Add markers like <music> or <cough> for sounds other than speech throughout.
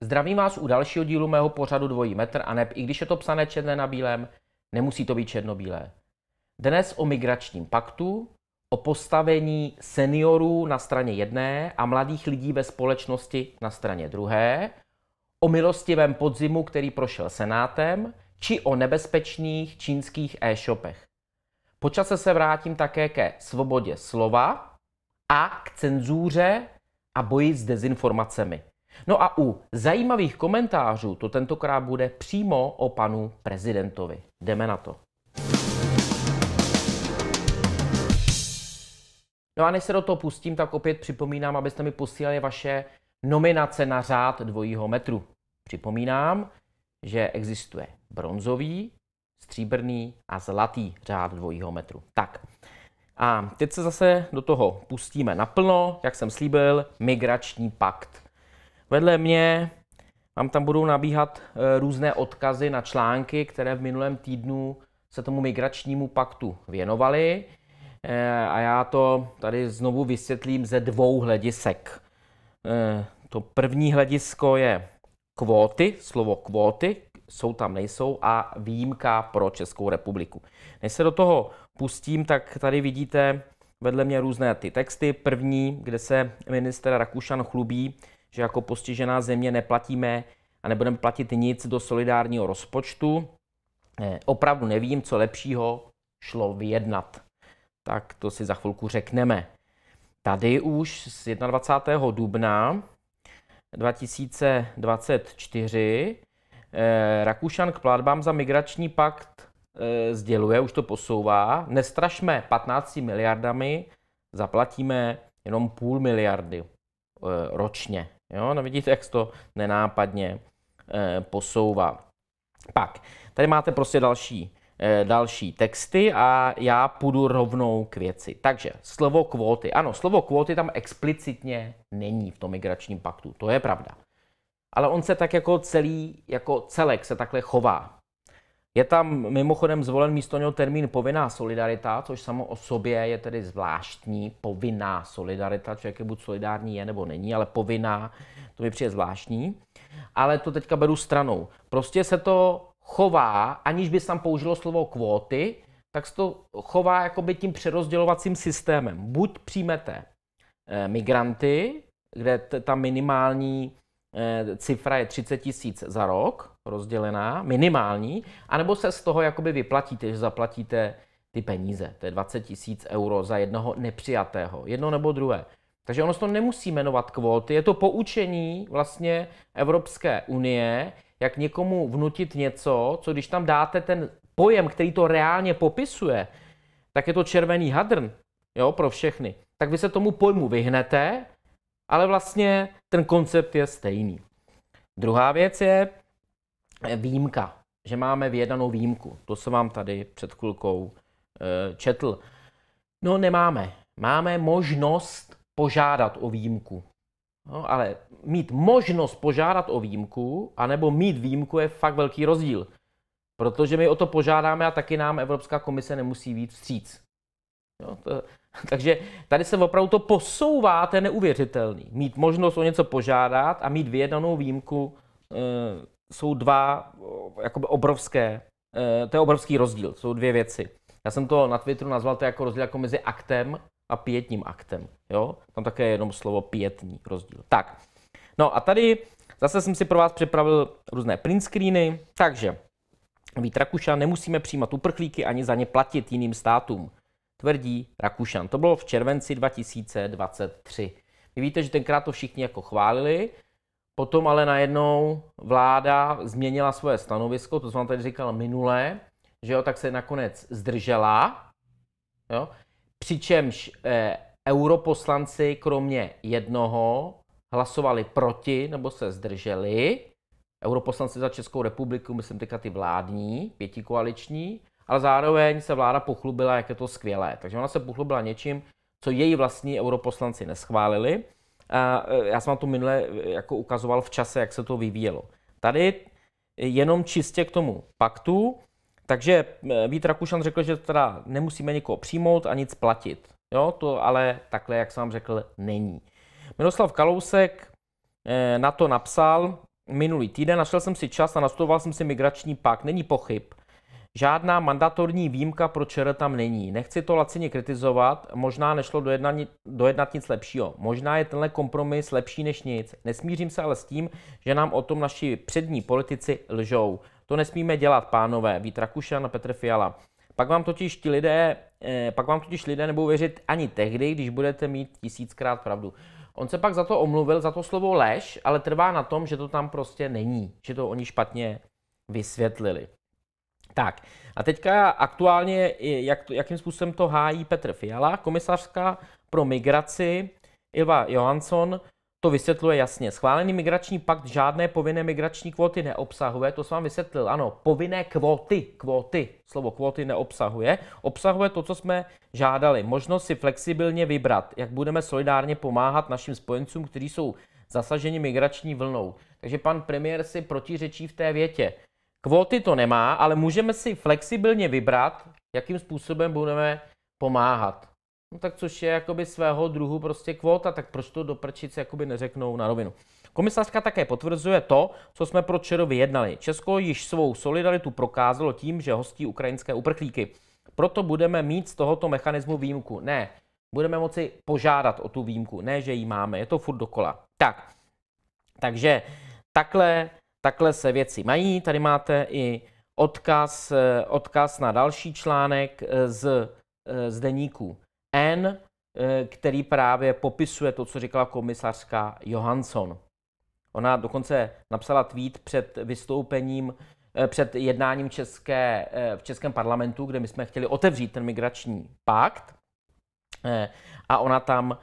Zdravím vás u dalšího dílu mého pořadu Dvojí metr a neb, i když je to psané černé na bílém, nemusí to být černobílé. Dnes o migračním paktu, o postavení seniorů na straně jedné a mladých lidí ve společnosti na straně druhé, o milostivém podzimu, který prošel Senátem, či o nebezpečných čínských e-shopech. Počase se vrátím také ke svobodě slova a k cenzůře a boji s dezinformacemi. No a u zajímavých komentářů to tentokrát bude přímo o panu prezidentovi. Jdeme na to. No a než se do toho pustím, tak opět připomínám, abyste mi posílali vaše nominace na řád dvojího metru. Připomínám, že existuje bronzový, stříbrný a zlatý řád dvojího metru. Tak, a teď se zase do toho pustíme naplno, jak jsem slíbil, migrační pakt. Vedle mě vám tam budou nabíhat e, různé odkazy na články, které v minulém týdnu se tomu migračnímu paktu věnovaly. Eh, a já to tady znovu vysvětlím ze dvou hledisek. Eh, to první hledisko je kvóty, slovo kvóty, jsou tam, nejsou a výjimka pro Českou republiku. Než se do toho pustím, tak tady vidíte vedle mě různé ty texty. První, kde se minister Rakušan chlubí, že jako postižená země neplatíme a nebudeme platit nic do solidárního rozpočtu. Eh, opravdu nevím, co lepšího šlo vyjednat tak to si za chvilku řekneme. Tady už z 21. dubna 2024 eh, Rakušan k platbám za migrační pakt eh, sděluje, už to posouvá. Nestrašme 15 miliardami, zaplatíme jenom půl miliardy eh, ročně. Jo? No vidíte, jak to nenápadně eh, posouvá. Pak, tady máte prostě další Eh, další texty a já půjdu rovnou k věci. Takže slovo kvóty. Ano, slovo kvóty tam explicitně není v tom migračním paktu, to je pravda. Ale on se tak jako celý, jako celek se takhle chová. Je tam mimochodem zvolen místo něho termín povinná solidarita, což samo o sobě je tedy zvláštní, povinná solidarita, člověk je buď solidární je nebo není, ale povinná, to mi přijde zvláštní. Ale to teďka beru stranou. Prostě se to chová, aniž by se tam použilo slovo kvóty, tak se to chová jakoby tím přerozdělovacím systémem. Buď přijmete eh, migranty, kde t- ta minimální eh, cifra je 30 tisíc za rok, rozdělená, minimální, anebo se z toho jakoby vyplatíte, že zaplatíte ty peníze. To je 20 tisíc euro za jednoho nepřijatého. Jedno nebo druhé. Takže ono se to nemusí jmenovat kvóty, je to poučení vlastně Evropské unie, jak někomu vnutit něco, co když tam dáte ten pojem, který to reálně popisuje, tak je to červený hadrn, jo, pro všechny. Tak vy se tomu pojmu vyhnete, ale vlastně ten koncept je stejný. Druhá věc je výjimka, že máme vědanou výjimku. To jsem vám tady před chvilkou eh, četl. No nemáme. Máme možnost požádat o výjimku. No, ale mít možnost požádat o výjimku, anebo mít výjimku je fakt velký rozdíl. Protože my o to požádáme a taky nám Evropská komise nemusí víc vstříc. Jo, to, <laughs> takže tady se opravdu to posouvá, to je neuvěřitelný. Mít možnost o něco požádat a mít vyjednanou výjimku e, jsou dva eh, jakoby obrovské, e, to je obrovský rozdíl, jsou dvě věci. Já jsem to na Twitteru nazval to jako rozdíl jako mezi aktem a pětním aktem. Jo? Tam také je jenom slovo pětní rozdíl. Tak, no a tady zase jsem si pro vás připravil různé print screeny, takže Vít Rakušan, nemusíme přijímat uprchlíky ani za ně platit jiným státům, tvrdí Rakušan. To bylo v červenci 2023. Vy víte, že tenkrát to všichni jako chválili, potom ale najednou vláda změnila svoje stanovisko, to jsem vám tady říkal minule, že jo, tak se nakonec zdržela. Jo? přičemž eh, europoslanci kromě jednoho hlasovali proti nebo se zdrželi. Europoslanci za Českou republiku, myslím teďka ty vládní, pětikoaliční, ale zároveň se vláda pochlubila, jak je to skvělé. Takže ona se pochlubila něčím, co její vlastní europoslanci neschválili. A eh, já jsem vám to minule eh, jako ukazoval v čase, jak se to vyvíjelo. Tady jenom čistě k tomu paktu. Takže eh, Vít Rakušan řekl, že teda nemusíme nikoho přijmout a nic platit. Jo, to ale takhle, jak jsem vám řekl, není. Miroslav Kalousek eh, na to napsal minulý týden, našel jsem si čas a nastudoval jsem si migrační pak. Není pochyb. Žádná mandatorní výjimka pro ČR tam není. Nechci to lacině kritizovat, možná nešlo dojednat, dojednat nic lepšího. Možná je tenhle kompromis lepší než nic. Nesmířím se ale s tím, že nám o tom naši přední politici lžou. To nesmíme dělat, pánové, Vít Rakušan a Petr Fiala. Pak vám totiž ti lidé, eh, pak vám totiž lidé nebudou věřit ani tehdy, když budete mít tisíckrát pravdu. On se pak za to omluvil, za to slovo lež, ale trvá na tom, že to tam prostě není, že to oni špatně vysvětlili. Tak, a teďka aktuálně, jak to, jakým způsobem to hájí Petr Fiala, komisařka pro migraci Ilva Johansson, to vysvětluje jasně. Schválený migrační pakt žádné povinné migrační kvóty neobsahuje, to jsem vám vysvětlil, ano, povinné kvóty, kvóty, slovo kvóty neobsahuje, obsahuje to, co jsme žádali, možnost si flexibilně vybrat, jak budeme solidárně pomáhat našim spojencům, kteří jsou zasaženi migrační vlnou. Takže pan premiér si protiřečí v té větě. Kvóty to nemá, ale můžeme si flexibilně vybrat, jakým způsobem budeme pomáhat. No tak což je jakoby svého druhu prostě kvota tak proč to do prčic jakoby neřeknou na rovinu. Komisářka také potvrzuje to, co jsme pro ČR vyjednali. Česko již svou solidaritu prokázalo tím, že hostí ukrajinské uprchlíky. Proto budeme mít z tohoto mechanismu výjimku. Ne, budeme moci požádat o tu výjimku, ne, že ji máme, je to furt dokola. Tak, takže takhle, takhle se věci mají. Tady máte i odkaz, eh, odkaz na další článek eh, z, eh, z deníku N, eh, který právě popisuje to, co říkala komisařka Johansson. Ona dokonce napsala tweet před vystoupením, eh, před jednáním české, eh, v Českém parlamentu, kde my jsme chtěli otevřít ten migrační pakt. A ona tam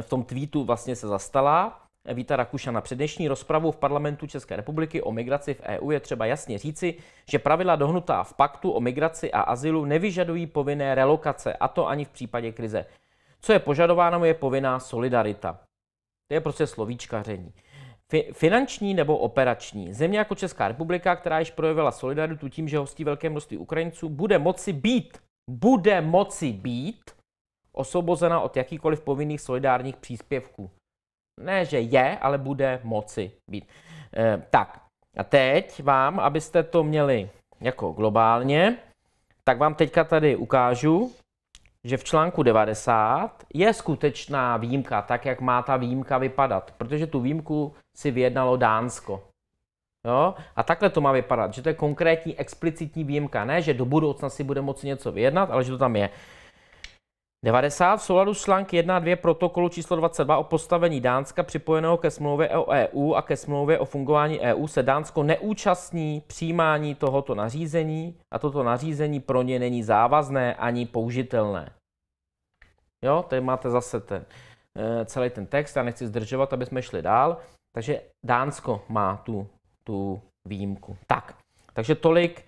v tom tweetu vlastně se zastala Víta Rakušana. Před dnešní rozpravu v parlamentu České republiky o migraci v EU je třeba jasně říci, že pravidla dohnutá v paktu o migraci a azylu nevyžadují povinné relokace, a to ani v případě krize. Co je požadováno, je povinná solidarita. To je prostě slovíčkaření. Finanční nebo operační. Země jako Česká republika, která již projevila solidaritu tím, že hostí velké množství Ukrajinců, bude moci být, bude moci být osvobozena od jakýkoliv povinných solidárních příspěvků ne, že je, ale bude moci být. E, tak, a teď vám, abyste to měli jako globálně, tak vám teďka tady ukážu, že v článku 90 je skutečná výjimka, tak jak má ta výjimka vypadat, protože tu výjimku si vyjednalo Dánsko. Jo? A takhle to má vypadat, že to je konkrétní explicitní výjimka, ne, že do budoucna si bude moci něco vyjednat, ale že to tam je. 90 v souladu s článk 1 a 2 protokolu číslo 22 o postavení Dánska připojeného ke smlouvě o EU a ke smlouvě o fungování EU se Dánsko neúčastní přijímání tohoto nařízení a toto nařízení pro ně není závazné ani použitelné. Jo, tady máte zase ten, eh, celý ten text, já nechci zdržovat, aby jsme šli dál. Takže Dánsko má tu, tu výjimku. Tak, takže tolik,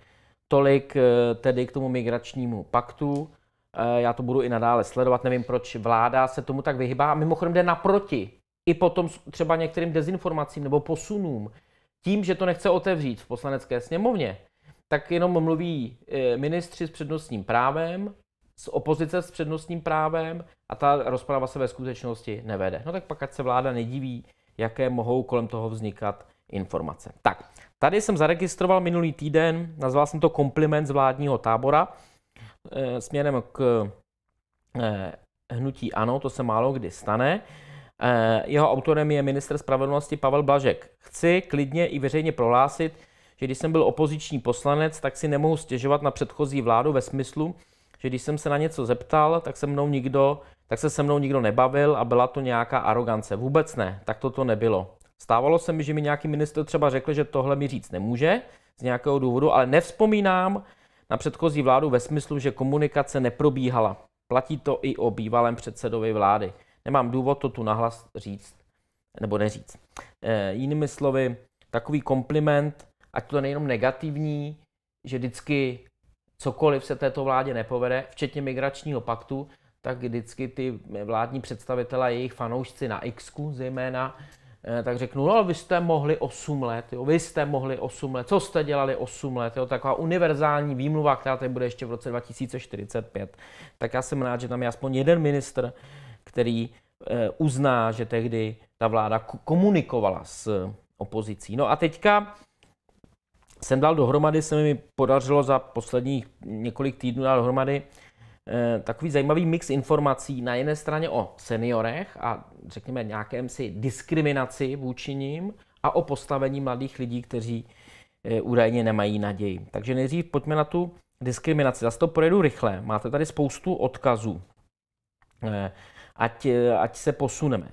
tolik eh, tedy k tomu migračnímu paktu. Eh, já to budu i nadále sledovat, nevím, proč vláda se tomu tak vyhybá. A mimochodem jde naproti i potom třeba některým dezinformacím nebo posunům. Tím, že to nechce otevřít v poslanecké sněmovně, tak jenom mluví eh, ministři s přednostním právem, z opozice s přednostním právem a ta rozprava se ve skutečnosti nevede. No tak pak ať se vláda nediví, jaké mohou kolem toho vznikat informace. Tak, tady jsem zaregistroval minulý týden, nazval jsem to kompliment z vládního tábora, Eh, směrem k eh, hnutí ANO, to se málo kdy stane. Eh, jeho autorem je minister spravedlnosti Pavel Blažek. Chci klidně i veřejně prohlásit, že když jsem byl opoziční poslanec, tak si nemohu stěžovat na předchozí vládu ve smyslu, že když jsem se na něco zeptal, tak se mnou nikdo, tak se se mnou nikdo nebavil a byla to nějaká arogance. Vůbec ne, tak to to nebylo. Stávalo se mi, že mi nějaký minister třeba řekl, že tohle mi říct nemůže z nějakého důvodu, ale nevzpomínám, na předchozí vládu ve smyslu, že komunikace neprobíhala. Platí to i o bývalém předsedovi vlády. Nemám důvod to tu nahlas říct nebo neříct. E, jinými slovy, takový kompliment, ať to nejenom negativní, že vždycky cokoliv se této vládě nepovede, včetně migračního paktu, tak vždycky ty vládní představitelé, jejich fanoušci na X, zejména, Eh, tak řeknu, no vy jste mohli 8 let, jo, vy jste mohli 8 let, co jste dělali 8 let, jo, taková univerzální výmluva, která tady bude ještě v roce 2045. Tak já jsem rád, že tam je aspoň jeden ministr, který eh, uzná, že tehdy ta vláda komunikovala s opozicí. No a teďka jsem dal dohromady, se mi podařilo za posledních několik týdnů dát dohromady Eh, takový zajímavý mix informací na jedné straně o seniorech a řekněme nějakém si diskriminaci vůči nim a o postavení mladých lidí, kteří eh, údajně nemají naději. Takže nejdřív pojďme na tu diskriminaci. Zase to projedu rychle. Máte tady spoustu odkazů. Eh, ať, ať se posuneme.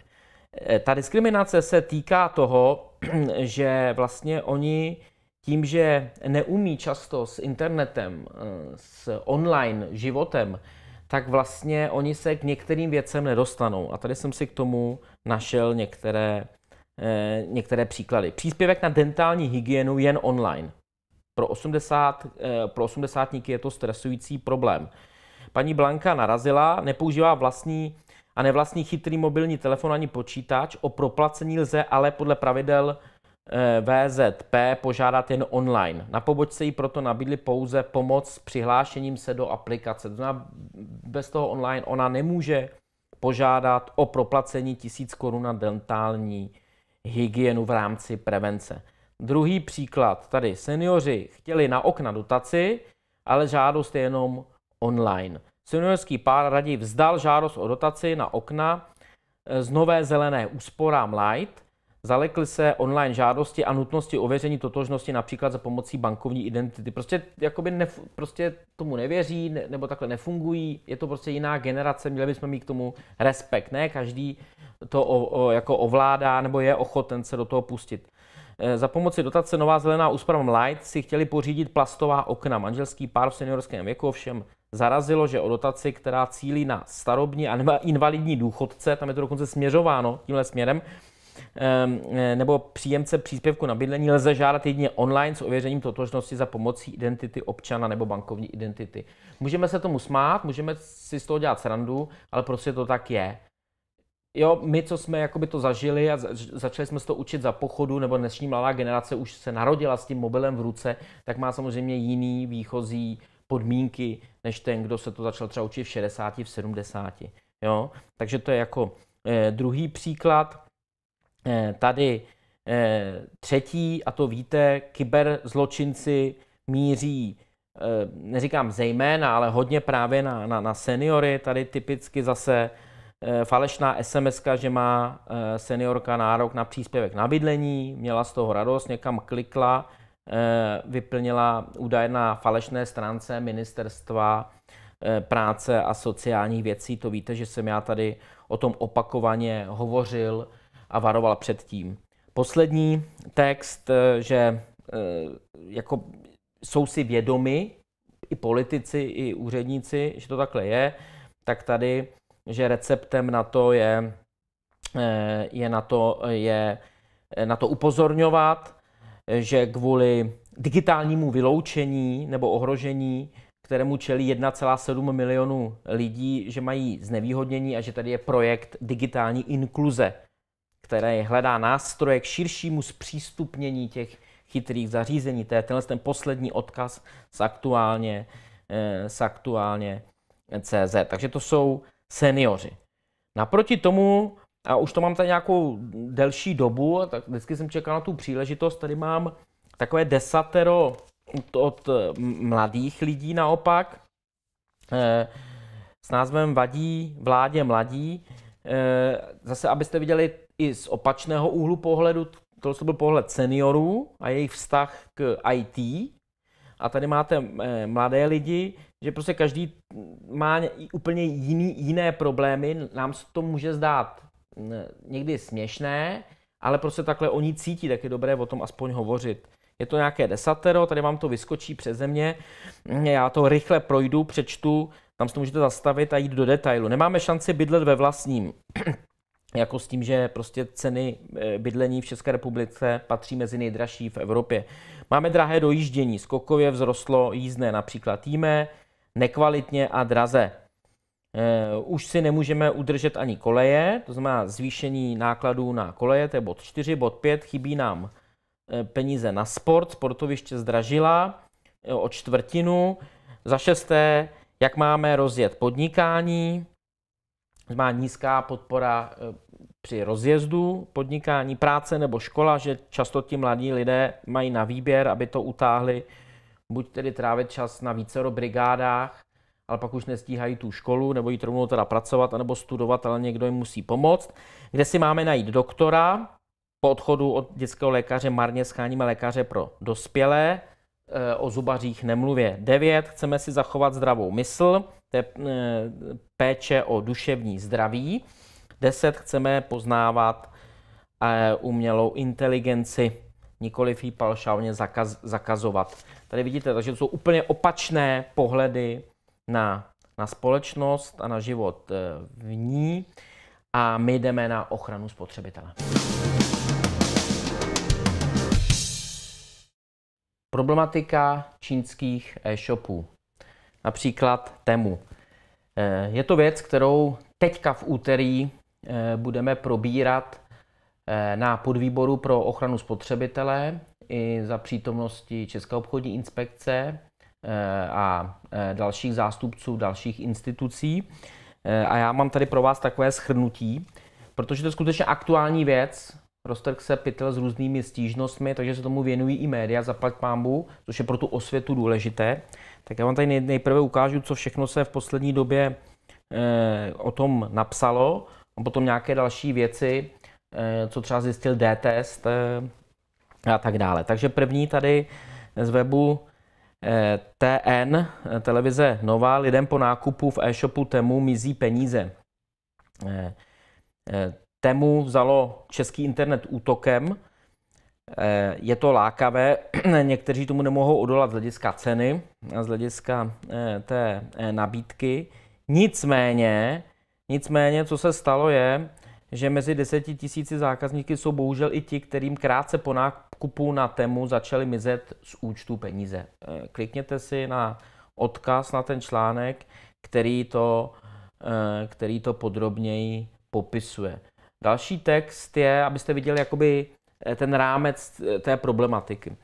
Ta diskriminace se týká toho, <clears throat> že vlastně oni tím, že neumí často s internetem, eh, s online životem, tak vlastně oni se k některým věcem nedostanou. A tady jsem si k tomu našel některé, eh, některé příklady. Příspěvek na dentální hygienu jen online. Pro, 80, eh, pro 80 je to stresující problém. Paní Blanka narazila, nepoužívá vlastní a nevlastní chytrý mobilní telefon ani počítač. O proplacení lze ale podle pravidel Eh, VZP požádat jen online. Na pobočce jí proto nabídli pouze pomoc s přihlášením se do aplikace. To znamená, bez toho online ona nemůže požádat o proplacení 1000 korun na dentální hygienu v rámci prevence. Druhý příklad, tady seniori chtěli na okna dotaci, ale žádost je jenom online. Seniorský pár raději vzdal žádost o dotaci na okna eh, z nové zelené úsporám Light – zalekli se online žádosti a nutnosti ověření totožnosti například za pomocí bankovní identity. Prostě, jakoby nef- prostě tomu nevěří ne- nebo takhle nefungují, je to prostě jiná generace, měli bychom mít k tomu respekt. Ne každý to o, o, jako ovládá nebo je ochoten se do toho pustit. E, za pomoci dotace Nová zelená úsprava Light si chtěli pořídit plastová okna. Manželský pár v seniorském věku ovšem zarazilo, že o dotaci, která cílí na starobní a invalidní důchodce, tam je to dokonce směřováno tímhle směrem, Ehm, e, nebo příjemce příspěvku na bydlení lze žádat jedině online s ověřením totožnosti za pomocí identity občana nebo bankovní identity. Můžeme se tomu smát, můžeme si z toho dělat srandu, ale prostě to tak je. Jo, my, co jsme jakoby to zažili a začali jsme se to učit za pochodu, nebo dnešní mladá generace už se narodila s tím mobilem v ruce, tak má samozřejmě jiný výchozí podmínky, než ten, kdo se to začal třeba učit v 60, v 70. Jo? Takže to je jako eh, druhý příklad. Eh, tady eh, třetí, a to víte, kyberzločinci míří, eh, neříkám zejména, ale hodně právě na, na, na seniory. Tady typicky zase falešná SMS, že má seniorka nárok na příspěvek na bydlení, měla z toho radost, někam klikla, vyplnila údaje na falešné stránce ministerstva práce a sociálních věcí. To víte, že jsem já tady o tom opakovaně hovořil a varoval před tím. Poslední text, eh, že eh, jako jsou si vědomi i politici, i úředníci, že to takhle je, tak tady, že receptem na to je, eh, je na to, je na to upozorňovat, že kvůli digitálnímu vyloučení nebo ohrožení, kterému čelí 1,7 milionu lidí, že mají znevýhodnění a že tady je projekt digitální inkluze, který hledá nástroje k širšímu zpřístupnění těch chytrých zařízení. To je tenhle ten poslední odkaz z aktuálně, eh, z aktuálně eh, CZ. Takže to jsou seniori. Naproti tomu, a už to mám tady nějakou delší dobu, tak vždycky jsem čekal na tu příležitost, tady mám takové desatero od, od eh, mladých lidí naopak, s názvem Vadí vládě mladí. Zase, abyste viděli i z opačného úhlu pohledu, to byl pohled seniorů a jejich vztah k IT. A tady máte eh, mladé lidi, že prostě každý má úplně jiný, jiné problémy. Nám se to může zdát mm, někdy směšné, ale prostě takhle oni cítí, tak je dobré o tom aspoň hovořit. Je to nějaké desatero, tady vám to vyskočí přeze země, mm, já to rychle projdu, přečtu, tam se to můžete zastavit a jít do detailu. Nemáme šanci bydlet ve vlastním jako s tím, že prostě ceny eh, bydlení v České republice patří mezi nejdražší v Evropě. Máme drahé dojíždění, skokově vzrostlo jízdné například týme nekvalitně a draze. Eh, už si nemůžeme udržet ani koleje, to znamená zvýšení nákladů na koleje, to je bod 4, bod 5, chybí nám eh, peníze na sport, sportoviště zdražila o čtvrtinu. Za šesté, jak máme rozjet podnikání, má nízká podpora eh, při rozjezdu podnikání, práce nebo škola, že často ti mladí lidé mají na výběr, aby to utáhli, buď tedy trávit čas na vícero brigádách, ale pak už nestíhají tu školu, nebo jít rovnou teda pracovat, nebo studovat, ale někdo jim musí pomoct. Kde si máme najít doktora? Po odchodu od dětského lékaře marně scháníme lékaře pro dospělé. Eh, o zubařích nemluvě. 9. Chceme si zachovat zdravou mysl, to je eh, péče o duševní zdraví. 10. Chceme poznávat eh, umělou inteligenci, nikoli ji palšálně zakaz, zakazovat. Tady vidíte, takže to jsou úplně opačné pohledy na, na společnost a na život v ní a my jdeme na ochranu spotřebitele. Problematika čínských e-shopů. Například Temu. E, je to věc, kterou teďka v úterý e, budeme probírat e, na podvýboru pro ochranu spotřebitele i za přítomnosti České obchodní inspekce a dalších zástupců dalších institucí. A já mám tady pro vás takové schrnutí, protože to je skutečně aktuální věc, Roztrh se pytel s různými stížnostmi, takže se tomu věnují i média, zaplať pámbu, což je pro tu osvětu důležité. Tak já vám tady nejprve ukážu, co všechno se v poslední době eh, o tom napsalo a potom nějaké další věci, eh, co třeba zjistil D-test eh, a tak dále. Takže první tady z webu eh, TN, eh, televize Nova, lidem po nákupu v e-shopu Temu mizí peníze. Eh, eh Temu vzalo český internet útokem. Eh, je to lákavé, <clears throat> někteří tomu nemohou odolat z hlediska ceny, z hlediska eh, té eh, nabídky. Nicméně, nicméně, co se stalo je, že mezi deseti tisíci zákazníky jsou bohužel i ti, kterým krátce po nákupu na Temu začaly mizet z účtu peníze. Klikněte si na odkaz na ten článek, který to, který to podrobněji popisuje. Další text je, abyste viděli jakoby eh, ten rámec eh, té problematiky.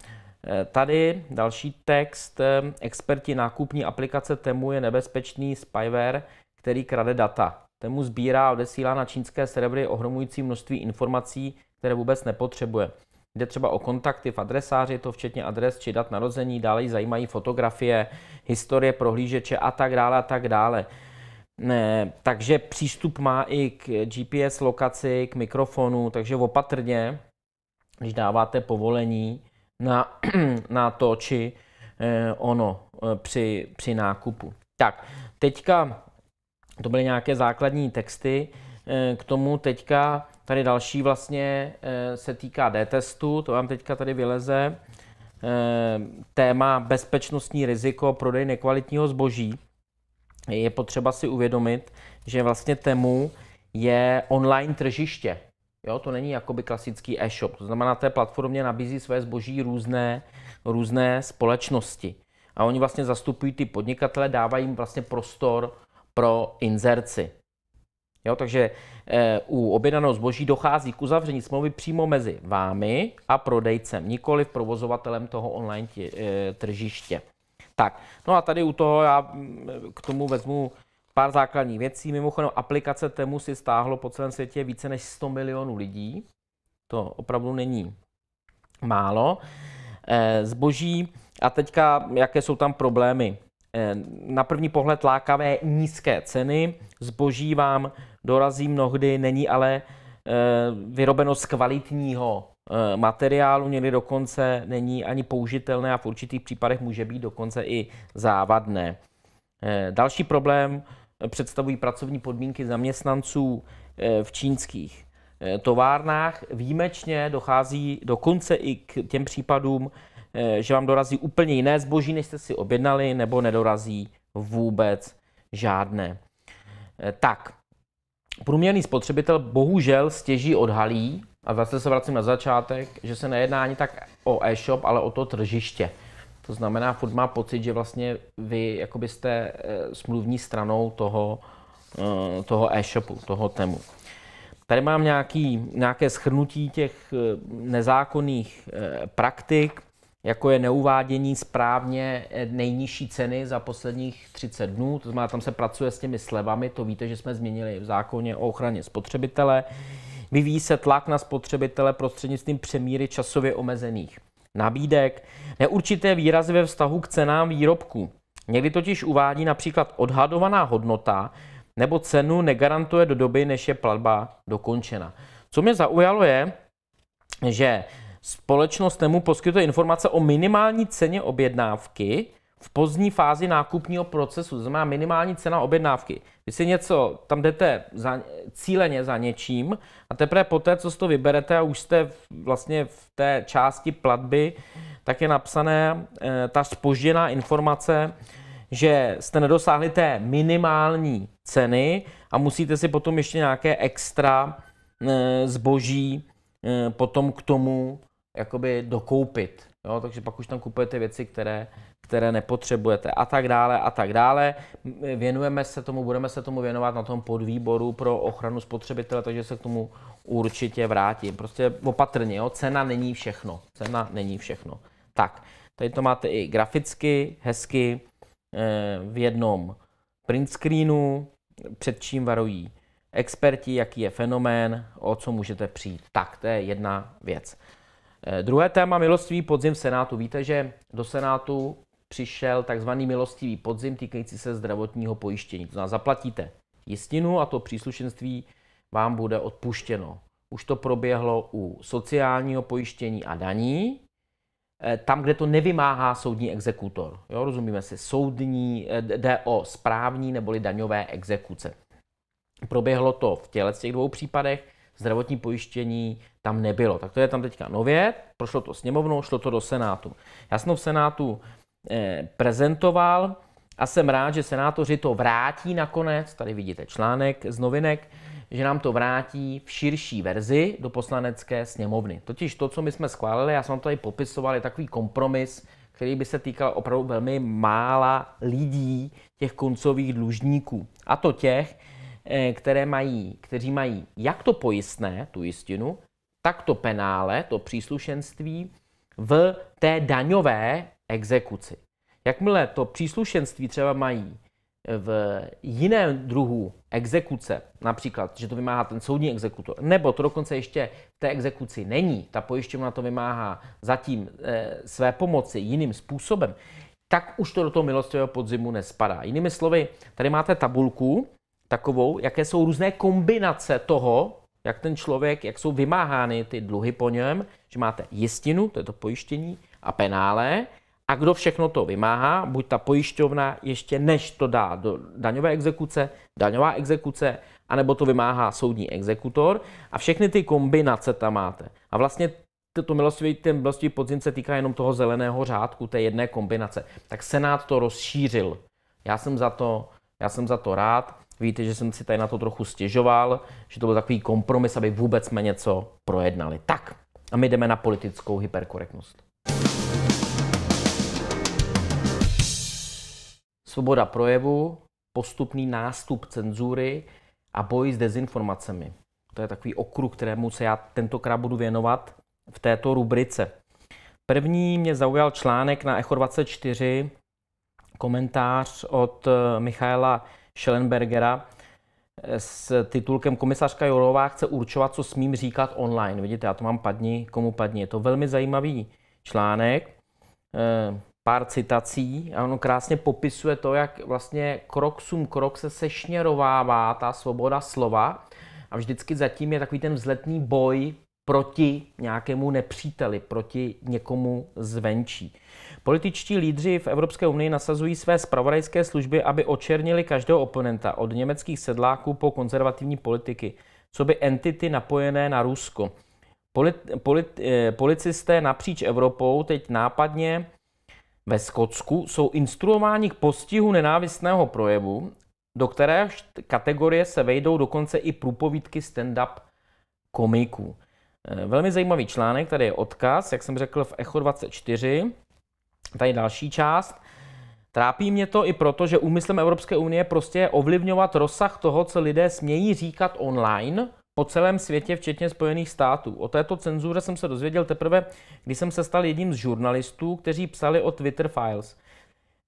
Eh, tady další text, experti nákupní aplikace Temu je nebezpečný spyware, který krade data. Temu sbírá a odesílá na čínské servery ohromující množství informací, které vůbec nepotřebuje. Jde třeba o kontakty v adresáři, to včetně adres či dat narození, dále zajímají fotografie, historie prohlížeče a tak dále a tak dále. Ne, takže přístup má i k GPS lokaci, k mikrofonu, takže opatrně, když dáváte povolení na, <clears throat> na to či eh, ono eh, při, při nákupu. Tak, teďka to byly nějaké základní texty, eh, k tomu teďka tady další vlastně eh, se týká D-testu, to vám teďka tady vyleze, eh, téma bezpečnostní riziko prodej nekvalitního zboží je potřeba si uvědomit, že vlastně Temu je online tržiště. Jo, to není jakoby klasický e-shop. To znamená, té platformě nabízí své zboží různé, různé společnosti. A oni vlastně zastupují ty podnikatele, dávají jim vlastně prostor pro inzerci. Jo, takže e, u objednaného zboží dochází k uzavření smlouvy přímo mezi vámi a prodejcem, nikoli provozovatelem toho online tě, eh, e, tržiště. Tak, no a tady u toho já mm, k tomu vezmu pár základních věcí. Mimochodem, aplikace Temu si stáhlo po celém světě více než 100 milionů lidí. To opravdu není málo. Eh, zboží a teďka, jaké jsou tam problémy. Eh, na první pohled lákavé nízké ceny, zboží vám dorazí mnohdy, není ale eh, vyrobeno z kvalitního Eh, materiálu, někdy dokonce není ani použitelné a v určitých případech může být dokonce i závadné. Eh, další problém eh, představují pracovní podmínky zaměstnanců v čínských továrnách. Výjimečně dochází dokonce i k těm případům, že vám dorazí úplně jiné zboží, než jste si objednali, nebo nedorazí vůbec žádné. Tak, průměrný spotřebitel bohužel stěží odhalí, a zase se vracím na začátek, že se nejedná ani tak o e-shop, ale o to tržiště. To znamená, furt má pocit, že vlastně vy jakoby jste eh, smluvní stranou toho, eh, toho e-shopu, toho temu. Tady mám nějaký, nějaké schrnutí těch eh, nezákonných praktik, jako je neuvádění správně nejnižší ceny za posledních 30 dnů, to znamená, tam se pracuje s těmi slevami, to víte, že jsme změnili v zákoně o ochraně spotřebitele. Vyvíjí se tlak na spotřebitele prostřednictvím přemíry časově omezených nabídek, neurčité výrazy ve vztahu k cenám výrobků. Někdy totiž uvádí například odhadovaná hodnota nebo cenu negarantuje do doby, než je platba dokončena. Co mě zaujalo je, že Společnost NEMU poskytuje informace o minimální ceně objednávky v pozdní fázi nákupního procesu, to znamená minimální cena objednávky. Vy si něco, tam jdete za, cíleně za něčím a teprve poté, co si to vyberete a už jste vlastně v té části platby, tak je napsané e, ta spožděná informace, že jste nedosáhli té minimální ceny a musíte si potom ještě nějaké extra e, zboží e, potom k tomu jakoby dokoupit. Jo? Takže pak už tam kupujete věci, které, které nepotřebujete a tak dále a tak dále. Věnujeme se tomu, budeme se tomu věnovat na tom podvýboru pro ochranu spotřebitele, takže se k tomu určitě vrátím. Prostě opatrně, jo? cena není všechno. Cena není všechno. Tak, tady to máte i graficky, hezky, eh, v jednom print screenu, před čím varují experti, jaký je fenomén, o co můžete přijít. Tak, to je jedna věc. Eh, druhé téma milostivý podzim Senátu. Víte, že do Senátu přišel takzvaný milostivý podzim týkající se zdravotního pojištění. To znamená, zaplatíte jistinu a to příslušenství vám bude odpuštěno. Už to proběhlo u sociálního pojištění a daní, eh, tam, kde to nevymáhá soudní exekutor. Jo, rozumíme si, soudní, eh, jde o správní neboli daňové exekuce. Proběhlo to v těle z těch dvou případech zdravotní pojištění tam nebylo. Tak to je tam teďka nově, prošlo to sněmovnou, šlo to do Senátu. Já jsem to v Senátu eh, prezentoval a jsem rád, že senátoři to vrátí nakonec, tady vidíte článek z novinek, že nám to vrátí v širší verzi do poslanecké sněmovny. Totiž to, co my jsme schválili, já jsem to tady popisoval, je takový kompromis, který by se týkal opravdu velmi mála lidí, těch koncových dlužníků. A to těch, Eh, které mají, kteří mají jak to pojistné, tu jistinu, tak to penále, to příslušenství v té daňové exekuci. Jakmile to příslušenství třeba mají eh, v jiném druhu exekuce, například, že to vymáhá ten soudní exekutor, nebo to dokonce ještě v té exekuci není, ta pojišťovna to vymáhá zatím e, své pomoci jiným způsobem, tak už to do toho milostivého podzimu nespadá. Jinými slovy, tady máte tabulku, takovou, jaké jsou různé kombinace toho, jak ten člověk, jak jsou vymáhány ty dluhy po něm, že máte jistinu, to je to pojištění, a penále, a kdo všechno to vymáhá, buď ta pojišťovna ještě než to dá do daňové exekuce, daňová exekuce, anebo to vymáhá soudní exekutor a všechny ty kombinace tam máte. A vlastně to milostivý, ten milostivý podzim se týká jenom toho zeleného řádku, té jedné kombinace. Tak Senát to rozšířil. Já jsem za to, já jsem za to rád. Víte, že jsem si tady na to trochu stěžoval, že to byl takový kompromis, aby vůbec jsme něco projednali. Tak, a my jdeme na politickou hyperkorektnost. Svoboda projevu, postupný nástup cenzury a boj s dezinformacemi. To je takový okruh, kterému se já tentokrát budu věnovat v této rubrice. První mě zaujal článek na Echo 24, komentář od eh, Michaela Schellenbergera s titulkem Komisařka Jorová chce určovat, co smím říkat online. Vidíte, já to mám padni, komu padni. Je to velmi zajímavý článek, eh, pár citací a ono krásně popisuje to, jak vlastně krok sum krok se sešněrovává ta svoboda slova a vždycky zatím je takový ten vzletný boj proti nějakému nepříteli, proti někomu zvenčí. Političtí lídři v Evropské unii nasazují své spravodajské služby, aby očernili každého oponenta, od německých sedláků po konzervativní politiky, co by entity napojené na Rusko. Polit, polit, eh, policisté napříč Evropou teď nápadně ve Skotsku jsou instruováni k postihu nenávistného projevu, do které kategorie se vejdou dokonce i průpovídky stand-up komiků. Eh, velmi zajímavý článek, tady je odkaz, jak jsem řekl v Echo 24. Tady další část. Trápí mě to i proto, že úmyslem Evropské unie prostě je ovlivňovat rozsah toho, co lidé smějí říkat online po celém světě, včetně Spojených států. O této cenzuře jsem se dozvěděl teprve, když jsem se stal jedním z žurnalistů, kteří psali o Twitter Files.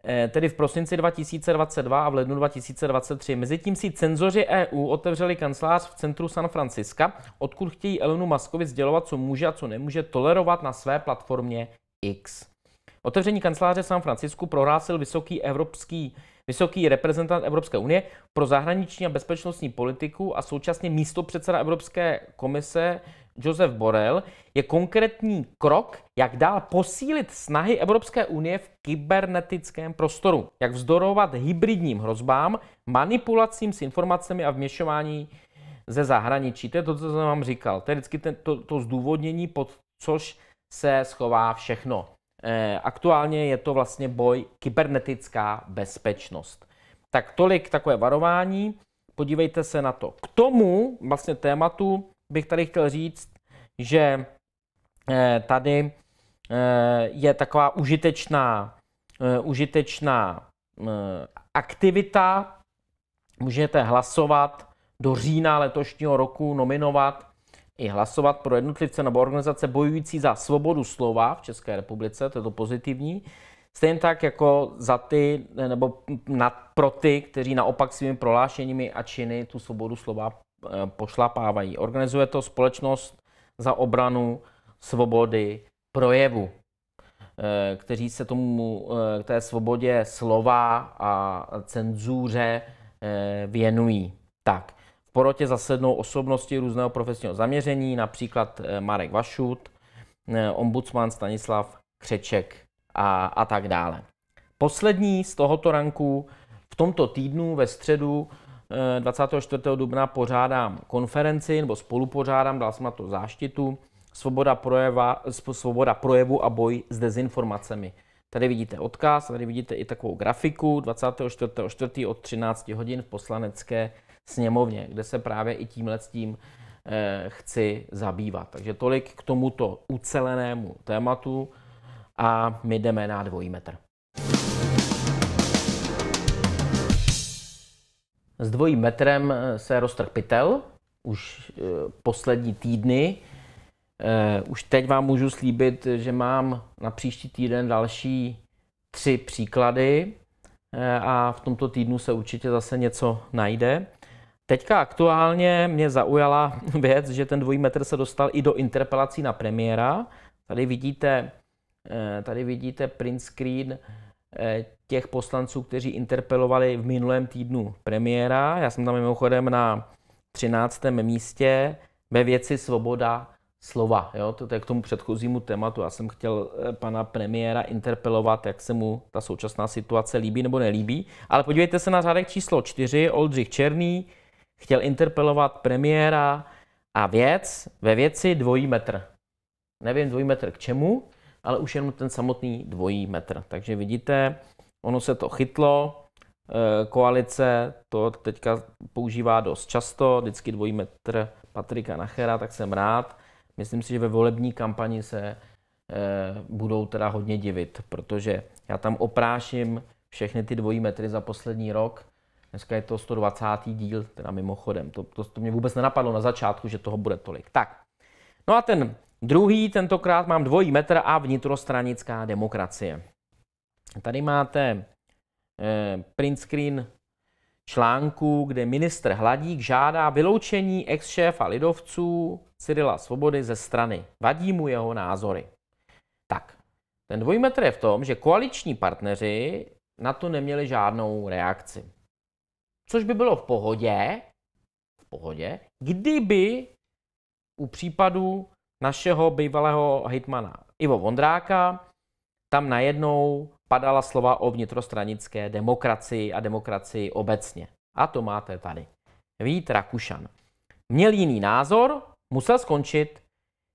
Eh, tedy v prosinci 2022 a v lednu 2023. Mezitím si cenzoři EU otevřeli kancelář v centru San Francisca, odkud chtějí Elonu Maskovi sdělovat, co může a co nemůže tolerovat na své platformě X. Otevření kanceláře San Francisku prohlásil vysoký evropský Vysoký reprezentant Evropské unie pro zahraniční a bezpečnostní politiku a současně místo předseda Evropské komise Josef Borrell je konkrétní krok, jak dál posílit snahy Evropské unie v kybernetickém prostoru, jak vzdorovat hybridním hrozbám, manipulacím s informacemi a vměšování ze zahraničí. To je to, co jsem vám říkal. To je vždycky ten, to, to zdůvodnění, pod což se schová všechno. Eh, aktuálně je to vlastně boj kybernetická bezpečnost. Tak tolik takové varování, podívejte se na to. K tomu vlastně tématu bych tady chtěl říct, že eh, tady eh, je taková užitečná, užitečná aktivita. Můžete hlasovat do října letošního roku, nominovat i hlasovat pro jednotlivce nebo organizace bojující za svobodu slova v České republice, to je to pozitivní, Stejně tak jako za ty, nebo na, pro ty, kteří naopak svými prohlášeními a činy tu svobodu slova eh, pošlapávají. Organizuje to společnost za obranu svobody projevu, eh, kteří se tomu, k eh, té svobodě slova a cenzůře věnují. Tak, v porotě zasednou osobnosti různého profesního zaměření, například eh, Marek Vašut, eh, ombudsman Stanislav Křeček a, a tak dále. Poslední z tohoto ranku v tomto týdnu ve středu 24. Eh, dubna pořádám konferenci, nebo spolupořádám, dal jsem na to záštitu, svoboda, projeva, svoboda projevu a boj s dezinformacemi. Tady vidíte odkaz, tady vidíte i takovou grafiku 24.4. od 13 hodin v poslanecké sněmovně, kde se právě i tímhle s tím eh, chci zabývat. Takže tolik k tomuto ucelenému tématu a my jdeme na dvojí metr. S dvojím metrem eh, se roztrh pytel už eh, poslední týdny. Už teď vám můžu slíbit, že mám na příští týden další tři příklady a v tomto týdnu se určitě zase něco najde. Teďka aktuálně mě zaujala <laughs> věc, že ten dvojí metr se dostal i do interpelací na premiéra. Tady vidíte, eh, tady vidíte print screen eh, těch poslanců, kteří interpelovali v minulém týdnu premiéra. Já jsem tam mimochodem na 13. místě ve věci svoboda slova. Jo? To je k tomu předchozímu tématu. Já jsem chtěl eh, pana premiéra interpelovat, jak se mu ta současná situace líbí nebo nelíbí. Ale podívejte se na řádek číslo 4. Oldřich Černý chtěl interpelovat premiéra a věc ve věci dvojí metr. Nevím dvojí metr k čemu, ale už jenom ten samotný dvojí metr. Takže vidíte, ono se to chytlo, eh, koalice to teďka používá dost často, vždycky dvojí metr Patrika Nachera, tak jsem rád. Myslím si, že ve volební kampani se eh, budou teda hodně divit, protože já tam opráším všechny ty dvojí metry za poslední rok Dneska je to 120. díl, teda mimochodem. To, to, to mě vůbec nenapadlo na začátku, že toho bude tolik. Tak. No a ten druhý, tentokrát mám dvojí metr a vnitrostranická demokracie. Tady máte eh, print screen článku, kde ministr Hladík žádá vyloučení ex-šéfa lidovců Cyrila Svobody ze strany. Vadí mu jeho názory. Tak, ten dvojmetr je v tom, že koaliční partneři na to neměli žádnou reakci. Což by bylo v pohodě, v pohodě, kdyby u případu našeho bývalého hitmana Ivo Vondráka tam najednou padala slova o vnitrostranické demokracii a demokracii obecně. A to máte tady. Vít Rakušan. Měl jiný názor, musel skončit.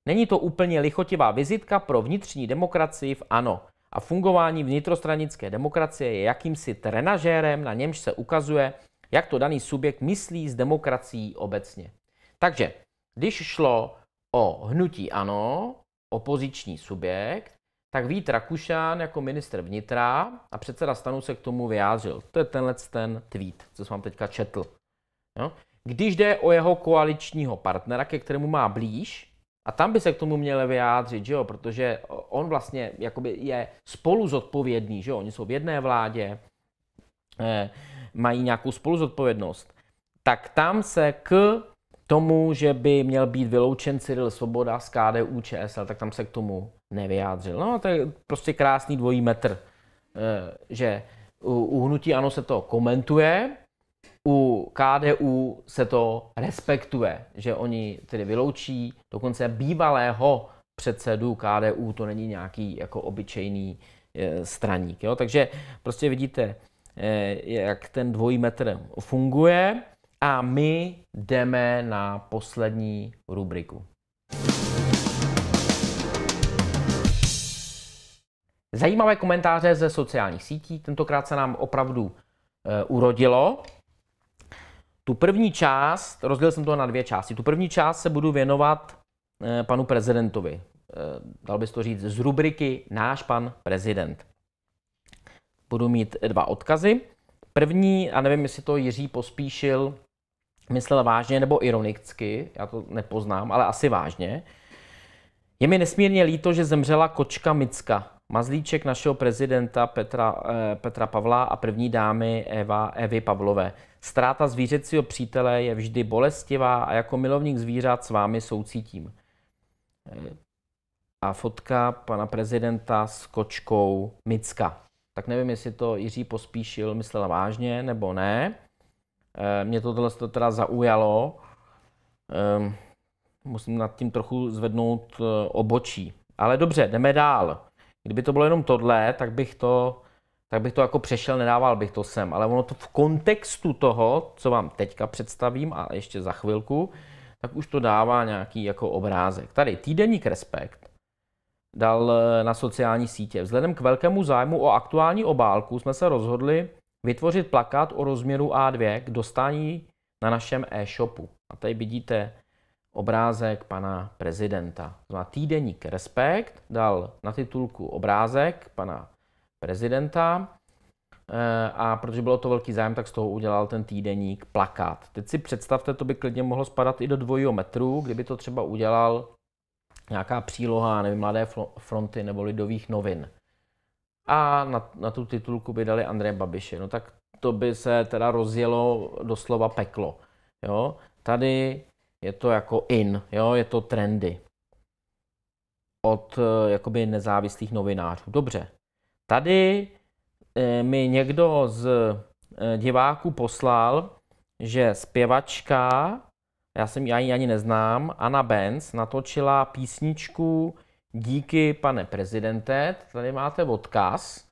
Není to úplně lichotivá vizitka pro vnitřní demokracii v ANO. A fungování vnitrostranické demokracie je jakýmsi trenažérem, na němž se ukazuje, jak to daný subjekt myslí s demokracií obecně. Takže, když šlo o hnutí ANO, opoziční subjekt, tak Vít Rakušan jako ministr vnitra a předseda stanu se k tomu vyjádřil. To je tenhle ten tweet, co jsem vám teďka četl. Jo? Když jde o jeho koaličního partnera, ke kterému má blíž, a tam by se k tomu měl vyjádřit, že jo? protože on vlastně jakoby je spolu zodpovědný, že jo? oni jsou v jedné vládě, eh, mají nějakou zodpovědnost, tak tam se k tomu, že by měl být vyloučen Cyril Svoboda z KDU ČSL, tak tam se k tomu nevyjádřil. No to je prostě krásný dvojí metr, eh, že u hnutí ano se to komentuje, u KDU se to respektuje, že oni tedy vyloučí dokonce bývalého předsedu KDU, to není nějaký jako obyčejný eh, straník. Jo? Takže prostě vidíte, Eh, jak ten dvojí metr funguje. A my jdeme na poslední rubriku. Zajímavé komentáře ze sociálních sítí. Tentokrát se nám opravdu e, urodilo. Tu první část, rozdělil jsem to na dvě části. Tu první část se budu věnovat e, panu prezidentovi. E, dal bys to říct z rubriky Náš pan prezident budu mít dva odkazy. První, a nevím, jestli to Jiří pospíšil, myslel vážně nebo ironicky, já to nepoznám, ale asi vážně. Je mi nesmírně líto, že zemřela kočka Micka, mazlíček našeho prezidenta Petra, eh, Petra Pavla a první dámy Eva, Evy Pavlové. Stráta zvířecího přítele je vždy bolestivá a jako milovník zvířat s vámi soucítím. Eh, a fotka pana prezidenta s kočkou Micka tak nevím, jestli to Jiří Pospíšil myslel vážně nebo ne. Eh, mě to teda zaujalo. Ehm, musím nad tím trochu zvednout eh, obočí. Ale dobře, jdeme dál. Kdyby to bylo jenom tohle, tak bych to, tak bych to jako přešel, nedával bych to sem. Ale ono to v kontextu toho, co vám teďka představím a ještě za chvilku, tak už to dává nějaký jako obrázek. Tady týdeník Respekt dal eh, na sociální sítě. Vzhledem k velkému zájmu o aktuální obálku jsme se rozhodli vytvořit plakát o rozměru A2 k dostání na našem e-shopu. A tady vidíte obrázek pana prezidenta. Na týdeník Respekt dal na titulku obrázek pana prezidenta eh, a protože bylo to velký zájem, tak z toho udělal ten týdeník plakát. Teď si představte, to by klidně mohlo spadat i do dvojího metru, kdyby to třeba udělal nějaká příloha, nevím, Mladé fronty nebo Lidových novin. A na, na tu titulku by dali Andreje Babiše. No tak to by se teda rozjelo doslova peklo. Jo? Tady je to jako in, jo? je to trendy od eh, jakoby nezávislých novinářů. Dobře. Tady eh, mi někdo z eh, diváků poslal, že zpěvačka já jsem ji ani neznám, Anna Benz natočila písničku Díky, pane prezidente, tady máte odkaz.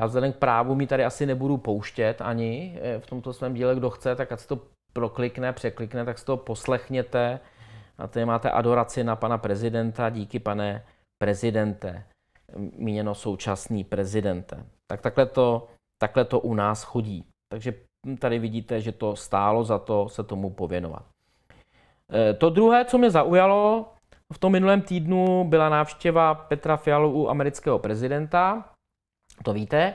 Já vzhledem k právu mi tady asi nebudu pouštět ani eh, v tomto svém díle, kdo chce, tak ať si to proklikne, překlikne, tak si to poslechněte. A tady máte adoraci na pana prezidenta, díky pane prezidente, míněno současný prezidente. Tak takhle to, takhle to u nás chodí. Takže tady vidíte, že to stálo za to se tomu pověnovat. Eh, to druhé, co mě zaujalo, v tom minulém týdnu byla návštěva Petra Fialu u amerického prezidenta, to víte,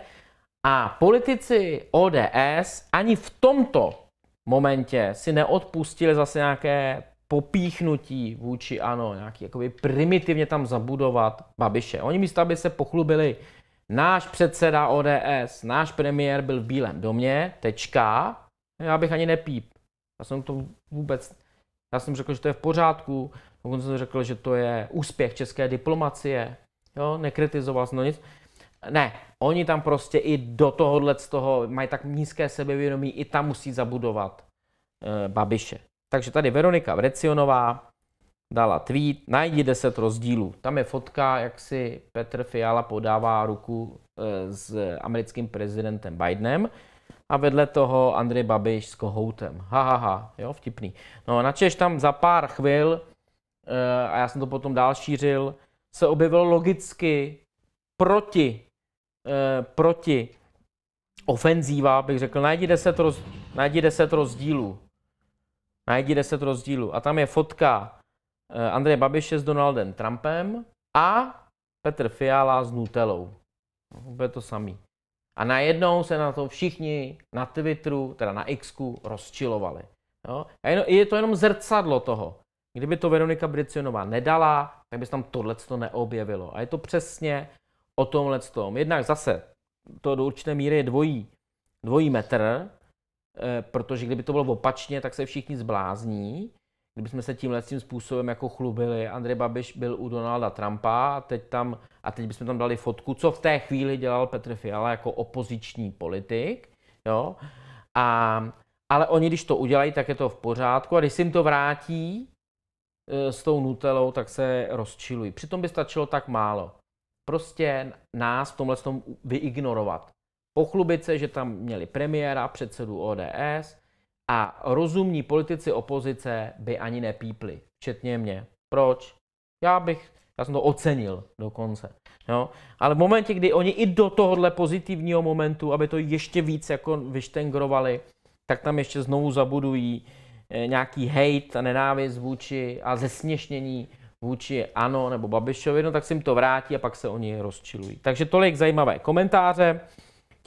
a politici ODS ani v tomto momentě si neodpustili zase nějaké popíchnutí vůči ANO, nějaký jakoby primitivně tam zabudovat Babiše. Oni místo, aby se pochlubili, náš předseda ODS, náš premiér byl v Bílém domě, tečka, já bych ani nepíp. Já jsem to vůbec já jsem řekl, že to je v pořádku, dokonce jsem řekl, že to je úspěch české diplomacie, jo, nekritizoval jsem to nic. Ne, oni tam prostě i do tohohle z toho mají tak nízké sebevědomí, i tam musí zabudovat e, Babiše. Takže tady Veronika Vrecionová dala tweet, najdi 10 rozdílů. Tam je fotka, jak si Petr Fiala podává ruku e, s americkým prezidentem Bidenem a vedle toho Andrej Babiš s kohoutem. Ha, ha, ha, jo, vtipný. No, načež tam za pár chvil, eh, a já jsem to potom dál šířil, se objevil logicky proti, eh, proti ofenzíva, bych řekl, najdi 10, roz, najdi 10 rozdílů. Najdi 10 rozdílů. A tam je fotka eh, Andreje Babiše s Donaldem Trumpem a Petr Fiala s Nutelou. Úplně to samý. A najednou se na to všichni na Twitteru, teda na Xku, rozčilovali. Jo? A jen, je to jenom zrcadlo toho. Kdyby to Veronika Bricionová nedala, tak by se tam tohle neobjevilo. A je to přesně o tomhle tom. Jednak zase to do určité míry je dvojí, dvojí metr, eh, protože kdyby to bylo opačně, tak se všichni zblázní kdybychom se tímhle tím způsobem jako chlubili. Andrej Babiš byl u Donalda Trumpa a teď, tam, a teď bychom tam dali fotku, co v té chvíli dělal Petr Fiala jako opoziční politik. Jo? A, ale oni, když to udělají, tak je to v pořádku. A když si jim to vrátí e, s tou nutelou, tak se rozčilují. Přitom by stačilo tak málo. Prostě nás v tomhle tom vyignorovat. Pochlubit se, že tam měli premiéra, předsedu ODS, a rozumní politici opozice by ani nepípli, včetně mě. Proč? Já bych, já jsem to ocenil dokonce. Jo? Ale v momentě, kdy oni i do tohohle pozitivního momentu, aby to ještě víc jako vyštengrovali, tak tam ještě znovu zabudují eh, nějaký hate a nenávist vůči a zesměšnění vůči Ano nebo Babišovi, no tak si jim to vrátí a pak se oni rozčilují. Takže tolik zajímavé komentáře.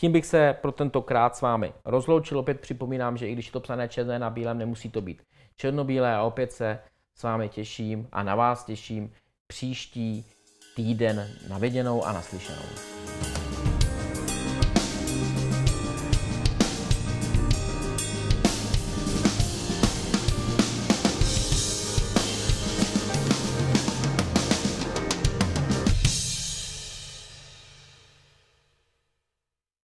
Tím bych se pro tentokrát s vámi rozloučil. Opět připomínám, že i když je to psané černé na bílém, nemusí to být černobílé a opět se s vámi těším a na vás těším příští týden na viděnou a naslyšenou.